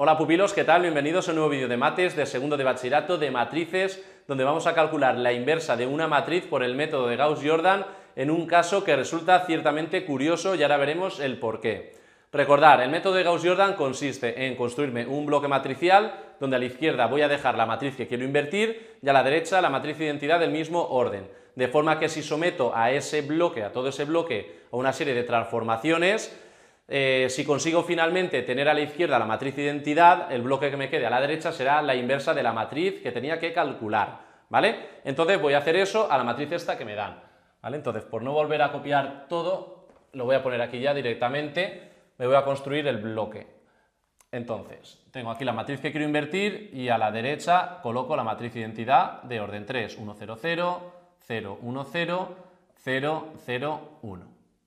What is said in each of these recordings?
Hola pupilos, ¿qué tal? Bienvenidos a un nuevo vídeo de mates de segundo de bachillerato de matrices, donde vamos a calcular la inversa de una matriz por el método de Gauss-Jordan en un caso que resulta ciertamente curioso y ahora veremos el por qué. Recordar, el método de Gauss-Jordan consiste en construirme un bloque matricial donde a la izquierda voy a dejar la matriz que quiero invertir y a la derecha la matriz identidad del mismo orden. De forma que si someto a ese bloque, a todo ese bloque, a una serie de transformaciones, eh, si consigo finalmente tener a la izquierda la matriz identidad, el bloque que me quede a la derecha será la inversa de la matriz que tenía que calcular, ¿vale? Entonces voy a hacer eso a la matriz esta que me dan, ¿vale? Entonces, por no volver a copiar todo, lo voy a poner aquí ya directamente, me voy a construir el bloque. Entonces, tengo aquí la matriz que quiero invertir y a la derecha coloco la matriz identidad de orden 3, 1, 0, 0, 0, 1, 0, 0, 0, 1,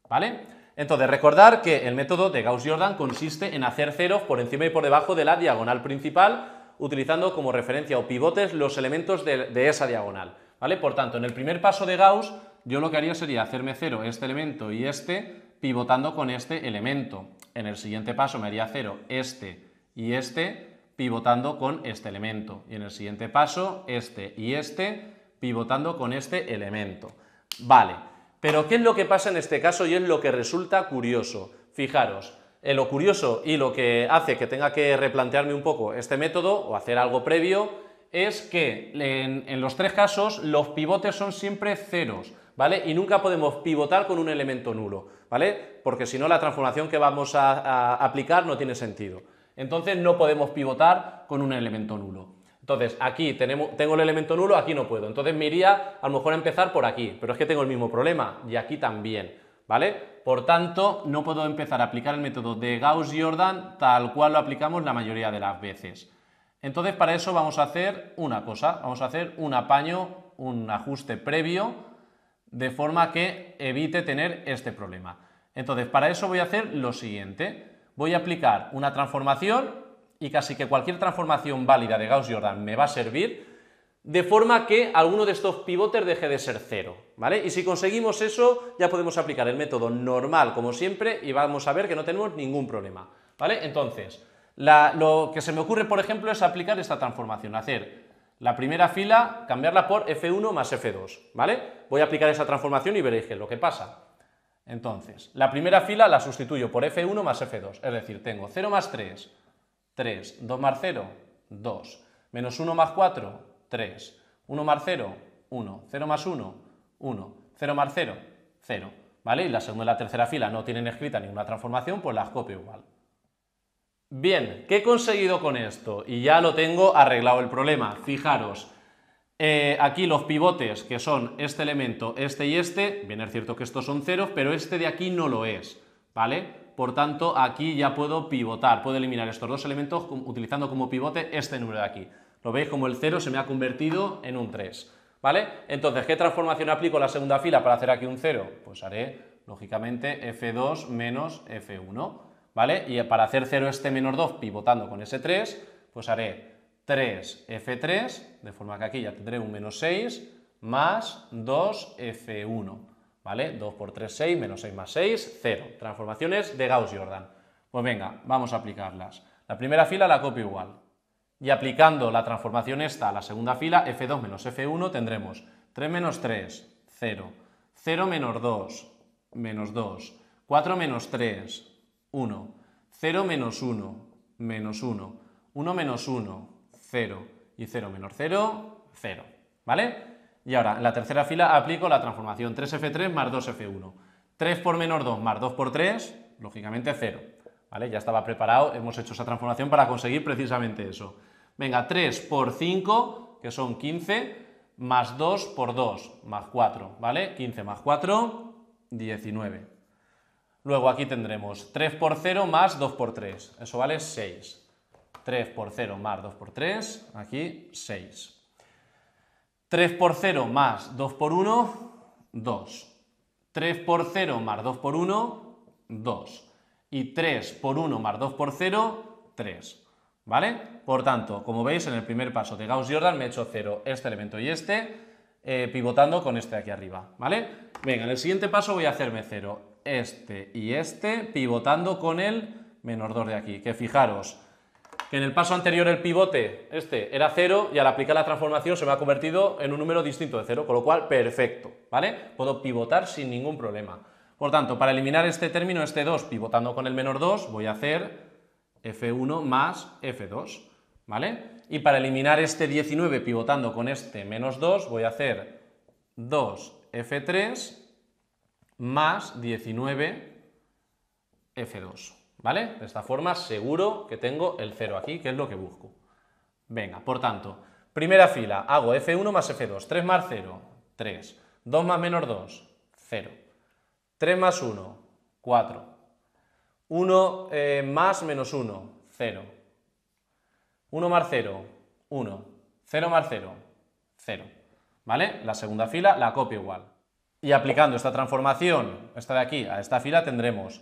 ¿vale? Entonces, recordar que el método de Gauss-Jordan consiste en hacer cero por encima y por debajo de la diagonal principal, utilizando como referencia o pivotes los elementos de, esa diagonal. ¿vale? Por tanto, en el primer paso de Gauss, yo lo que haría sería hacerme cero este elemento y este, pivotando con este elemento. En el siguiente paso me haría cero este y este, pivotando con este elemento. Y en el siguiente paso, este y este, pivotando con este elemento. Vale. Pero ¿qué es lo que pasa en este caso y es lo que resulta curioso? Fijaros, en eh, lo curioso y lo que hace que tenga que replantearme un poco este método o hacer algo previo es que en, los tres casos los pivotes son siempre ceros, ¿vale? Y nunca podemos pivotar con un elemento nulo, ¿vale? Porque si no la transformación que vamos a aplicar no tiene sentido. Entonces no podemos pivotar con un elemento nulo. Entonces, aquí tenemos, tengo el elemento nulo, aquí no puedo. Entonces me iría a lo mejor a empezar por aquí, pero es que tengo el mismo problema y aquí también, ¿vale? Por tanto, no puedo empezar a aplicar el método de Gauss-Jordan tal cual lo aplicamos la mayoría de las veces. Entonces, para eso vamos a hacer una cosa, vamos a hacer un apaño, un ajuste previo, de forma que evite tener este problema. Entonces, para eso voy a hacer lo siguiente. Voy a aplicar una transformación y casi que cualquier transformación válida de Gauss-Jordan me va a servir, de forma que alguno de estos pivotes deje de ser cero, ¿vale? Y si conseguimos eso, ya podemos aplicar el método normal, como siempre, y vamos a ver que no tenemos ningún problema, ¿vale? Entonces, lo que se me ocurre, por ejemplo, es aplicar esta transformación, hacer la primera fila, cambiarla por F1 más F2, ¿vale? Voy a aplicar esa transformación y veréis qué lo que pasa. Entonces, la primera fila la sustituyo por F1 más F2, es decir, tengo 0 más 3, 3. 2 más 0, 2. Menos 1 más 4, 3. 1 más 0, 1. 0 más 1, 1. 0 más 0, 0. ¿Vale? Y la segunda y la tercera fila no tienen escrita ninguna transformación, pues las copio igual. Bien, ¿qué he conseguido con esto? Y ya lo tengo arreglado el problema. Fijaros, eh, aquí los pivotes, que son este elemento, este y este, bien es cierto que estos son ceros, pero este de aquí no lo es, ¿vale? por tanto aquí ya puedo pivotar, puedo eliminar estos dos elementos utilizando como pivote este número de aquí. Lo veis como el 0 se me ha convertido en un 3, ¿vale? Entonces, ¿qué transformación aplico a la segunda fila para hacer aquí un 0? Pues haré, lógicamente, F2 menos F1, ¿vale? Y para hacer 0 este menos 2 pivotando con ese 3, pues haré 3F3, de forma que aquí ya tendré un menos 6, más 2F1. ¿vale? 2 por 3, 6, menos 6 más 6, 0. Transformaciones de Gauss-Jordan. Pues venga, vamos a aplicarlas. La primera fila la copio igual. Y aplicando la transformación esta a la segunda fila, F2 menos F1 tendremos 3 menos 3, 0. 0 menos 2, menos 2. 4 menos 3, 1. 0 menos 1, menos 1. 1 menos 1, 0. Y 0 menos 0, 0. ¿Vale? Y ahora, en la tercera fila aplico la transformación 3F3 más 2F1. 3 por menos 2 más 2 por 3, lógicamente 0. ¿Vale? Ya estaba preparado, hemos hecho esa transformación para conseguir precisamente eso. Venga, 3 por 5, que son 15, más 2 por 2, más 4, ¿vale? 15 más 4, 19. Luego aquí tendremos 3 por 0 más 2 por 3, eso vale 6. 3 por 0 más 2 por 3, aquí 6. 3 por 0 más 2 por 1, 2. 3 por 0 más 2 por 1, 2. Y 3 por 1 más 2 por 0, 3. ¿Vale? Por tanto, como veis, en el primer paso de Gauss-Jordan me he hecho 0 este elemento y este, eh, pivotando con este de aquí arriba. ¿Vale? Venga, en el siguiente paso voy a hacerme 0 este y este, pivotando con el menos 2 de aquí. Que fijaros, que en el paso anterior el pivote, este, era 0 y al aplicar la transformación se me ha convertido en un número distinto de 0, con lo cual perfecto, ¿vale? Puedo pivotar sin ningún problema. Por tanto, para eliminar este término, este 2, pivotando con el menor 2, voy a hacer F1 más F2, ¿vale? Y para eliminar este 19 pivotando con este menos 2, voy a hacer 2F3 más 19F2. ¿Vale? De esta forma seguro que tengo el 0 aquí, que es lo que busco. Venga, por tanto, primera fila, hago F1 más F2, 3 más 0, 3, 2 más menos 2, 0, 3 más 1, 4, 1 más menos 1, 0, 1 más 0, 1, 0 más 0, 0. ¿Vale? La segunda fila la copio igual. Y aplicando esta transformación, esta de aquí, a esta fila tendremos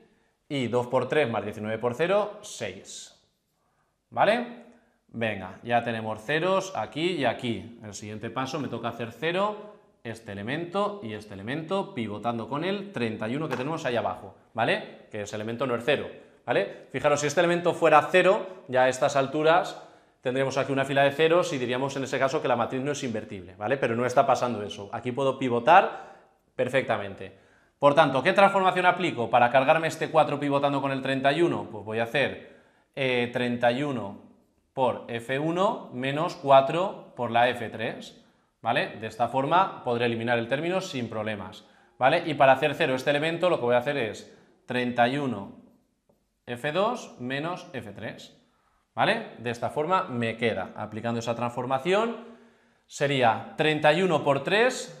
Y 2 por 3 más 19 por 0, 6. ¿Vale? Venga, ya tenemos ceros aquí y aquí. el siguiente paso me toca hacer 0, este elemento y este elemento, pivotando con el 31 que tenemos ahí abajo, ¿vale? Que ese elemento no es cero ¿vale? Fijaros, si este elemento fuera cero ya a estas alturas tendríamos aquí una fila de ceros y diríamos en ese caso que la matriz no es invertible, ¿vale? Pero no está pasando eso. Aquí puedo pivotar perfectamente. Por tanto, ¿qué transformación aplico para cargarme este 4 pivotando con el 31? Pues voy a hacer 31 eh, por F1 menos 4 por la F3, ¿vale? De esta forma podré eliminar el término sin problemas, ¿vale? Y para hacer cero este elemento lo que voy a hacer es 31 F2 menos F3, ¿vale? De esta forma me queda, aplicando esa transformación, sería 31 por 3,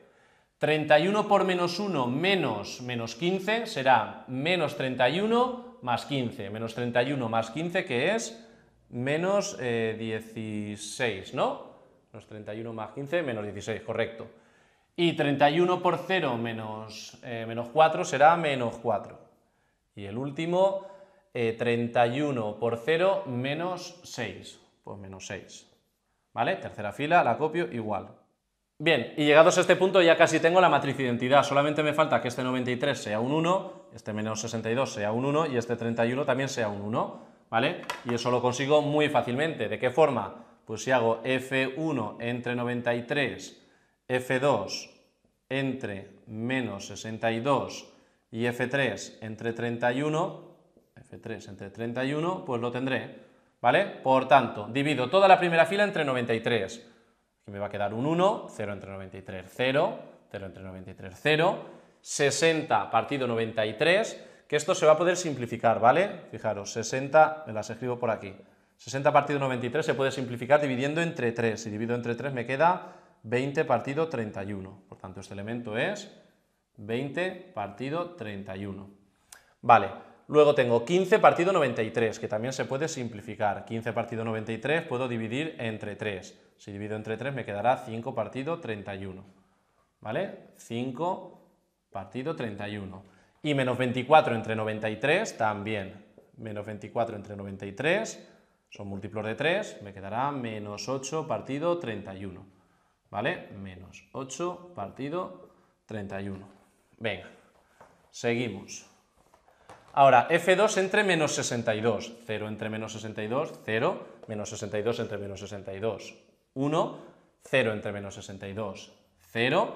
31 por menos 1 menos menos 15 será menos 31 más 15. Menos 31 más 15 que es menos 16, eh, ¿no? Menos 31 más 15, menos 16, correcto. Y 31 por 0 menos, eh, menos 4 será menos 4. Y el último, 31 eh, por 0 menos 6, pues menos 6. ¿Vale? Tercera fila, la copio igual. Bien, y llegados a este punto ya casi tengo la matriz identidad, solamente me falta que este 93 sea un 1, este menos 62 sea un 1 y este 31 también sea un 1, ¿vale? Y eso lo consigo muy fácilmente. ¿De qué forma? Pues si hago F1 entre 93, F2 entre menos 62 y F3 entre 31, F3 entre 31, pues lo tendré, ¿vale? Por tanto, divido toda la primera fila entre 93, que me va a quedar un 1, 0 entre 93, 0, 0 entre 93, 0, 60 partido 93, que esto se va a poder simplificar, ¿vale? Fijaros, 60, me las escribo por aquí. 60 partido 93 se puede simplificar dividiendo entre 3. Si divido entre 3 me queda 20 partido 31. Por tanto, este elemento es 20 partido 31. Vale, Luego tengo 15 partido 93, que también se puede simplificar. 15 partido 93 puedo dividir entre 3. Si divido entre 3 me quedará 5 partido 31. ¿Vale? 5 partido 31. Y menos 24 entre 93 también. Menos 24 entre 93 son múltiplos de 3, me quedará menos 8 partido 31. ¿Vale? Menos 8 partido 31. Venga, seguimos. Ahora, F2 entre menos 62. 0 entre menos 62, 0. Menos 62 entre menos 62, 1. 0 entre menos 62, 0.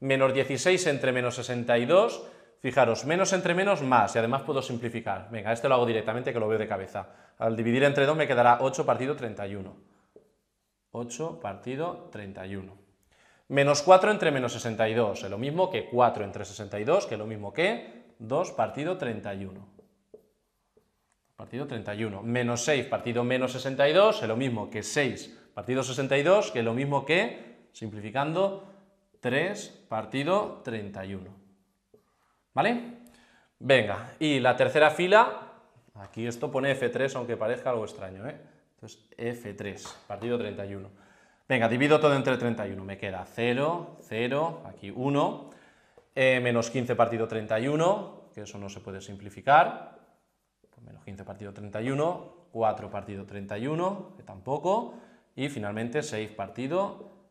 Menos 16 entre menos 62. Fijaros, menos entre menos, más. Y además puedo simplificar. Venga, esto lo hago directamente que lo veo de cabeza. Al dividir entre 2 me quedará 8 partido 31. 8 partido 31. Menos 4 entre menos 62. Es lo mismo que 4 entre 62, que es lo mismo que 2 partido 31. Partido 31. Menos 6 partido menos 62 es lo mismo que 6 partido 62, que es lo mismo que, simplificando, 3 partido 31. ¿Vale? Venga, y la tercera fila, aquí esto pone F3, aunque parezca algo extraño, ¿eh? Entonces, F3, partido 31. Venga, divido todo entre 31, me queda 0, 0, aquí 1, eh, menos 15 partido 31, que eso no se puede simplificar, pues menos 15 partido 31, 4 partido 31, que tampoco, y finalmente 6 partido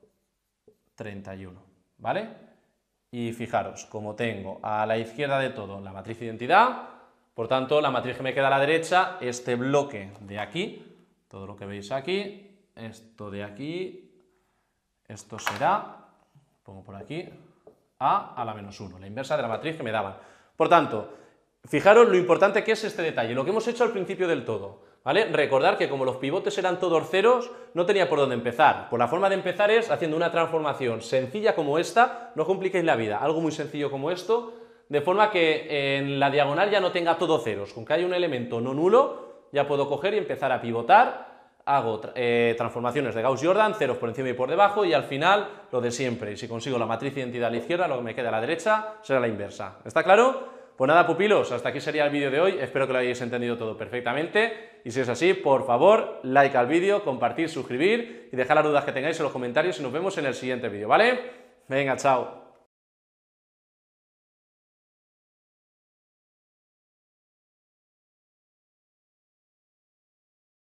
31, ¿vale? Y fijaros, como tengo a la izquierda de todo la matriz identidad, por tanto, la matriz que me queda a la derecha, este bloque de aquí, todo lo que veis aquí, esto de aquí, esto será, pongo por aquí, a a la menos 1, la inversa de la matriz que me daban. Por tanto, fijaros lo importante que es este detalle, lo que hemos hecho al principio del todo. ¿Vale? Recordar que como los pivotes eran todos ceros, no tenía por dónde empezar. por pues la forma de empezar es haciendo una transformación sencilla como esta, no compliquéis la vida, algo muy sencillo como esto, de forma que en la diagonal ya no tenga todo ceros, con que haya un elemento no nulo, ya puedo coger y empezar a pivotar hago eh, transformaciones de Gauss-Jordan, ceros por encima y por debajo, y al final lo de siempre. Y si consigo la matriz identidad a la izquierda, lo que me queda a la derecha será la inversa. ¿Está claro? Pues nada, pupilos, hasta aquí sería el vídeo de hoy. Espero que lo hayáis entendido todo perfectamente. Y si es así, por favor, like al vídeo, compartir, suscribir y dejar las dudas que tengáis en los comentarios y nos vemos en el siguiente vídeo, ¿vale? Venga, chao.